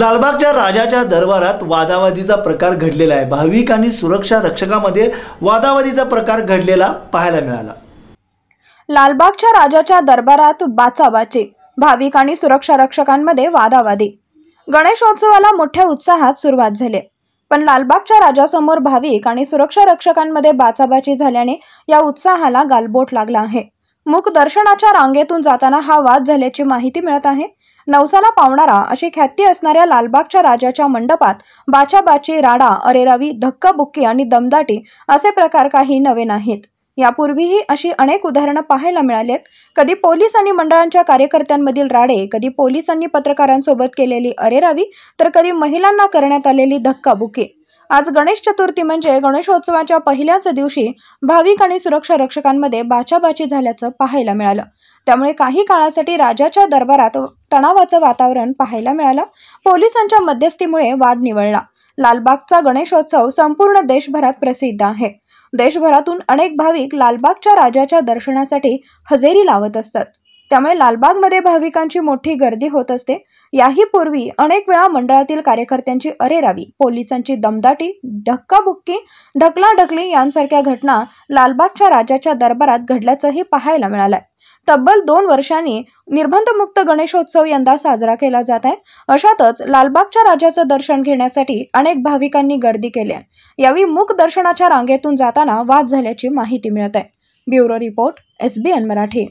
लालबागच्या राजाच्या दरबारात वादावादीचा प्रकार घडलेला आहे भाविक आणि सुरक्षा रक्षकामध्ये वादावादीचा प्रकार घडलेला पाहायला मिळाला लालबागच्या राजाच्या दरबारात बाचाबाचे भाविक आणि सुरक्षा रक्षकांमध्ये वादावादी गणेशोत्सवाला मोठ्या उत्साहात सुरुवात झाली पण लालबागच्या राजासमोर भाविक आणि सुरक्षा रक्षकांमध्ये बाचाबाची झाल्याने या उत्साहाला गालबोट लागला आहे मुख दर्शनाच्या रांगेतून जाताना हा वाद झाल्याची माहिती मिळत आहे नवसाला पावणारा अशी ख्याती असणाऱ्या लालबागच्या राजाच्या मंडपात बाचाबाची राडा अरेरावी धक्काबुक्की आणि दमदाटी असे प्रकार काही नवे नाहीत यापूर्वीही अशी अनेक उदाहरणं पाहायला मिळालेत कधी पोलीस आणि मंडळांच्या कार्यकर्त्यांमधील राडे कधी पोलिसांनी पत्रकारांसोबत केलेली अरेरावी तर कधी महिलांना करण्यात आलेली धक्काबुकी आज गणेश चतुर्थी म्हणजे गणेशोत्सवाच्या पहिल्याच दिवशी भाविक आणि सुरक्षा रक्षकांमध्ये बाचाबाची झाल्याचं पाहायला मिळालं त्यामुळे काही काळासाठी राजाच्या दरबारात तणावाचं वातावरण पाहायला मिळालं पोलिसांच्या मध्यस्थीमुळे वाद निवळला लालबागचा गणेशोत्सव संपूर्ण देशभरात प्रसिद्ध आहे देशभरातून अनेक भाविक लालबागच्या राजाच्या दर्शनासाठी हजेरी लावत असतात त्यामुळे लालबागमध्ये भाविकांची मोठी गर्दी होत असते याही पूर्वी अनेक वेळा मंडळातील कार्यकर्त्यांची अरेरावी पोलिसांची दमदाटी ढक्काबुक्की ढकलाढकली यांसारख्या घटना लालबागच्या राजाच्या दरबारात घडल्याचंही पाहायला मिळालंय तब्बल दोन वर्षांनी निर्बंधमुक्त गणेशोत्सव यंदा साजरा केला जात आहे अशातच लालबागच्या राजाचं दर्शन घेण्यासाठी अनेक भाविकांनी गर्दी केली आहे यावेळी मुख दर्शनाच्या रांगेतून जाताना वाद झाल्याची माहिती मिळत आहे ब्युरो रिपोर्ट एसबीएन मराठी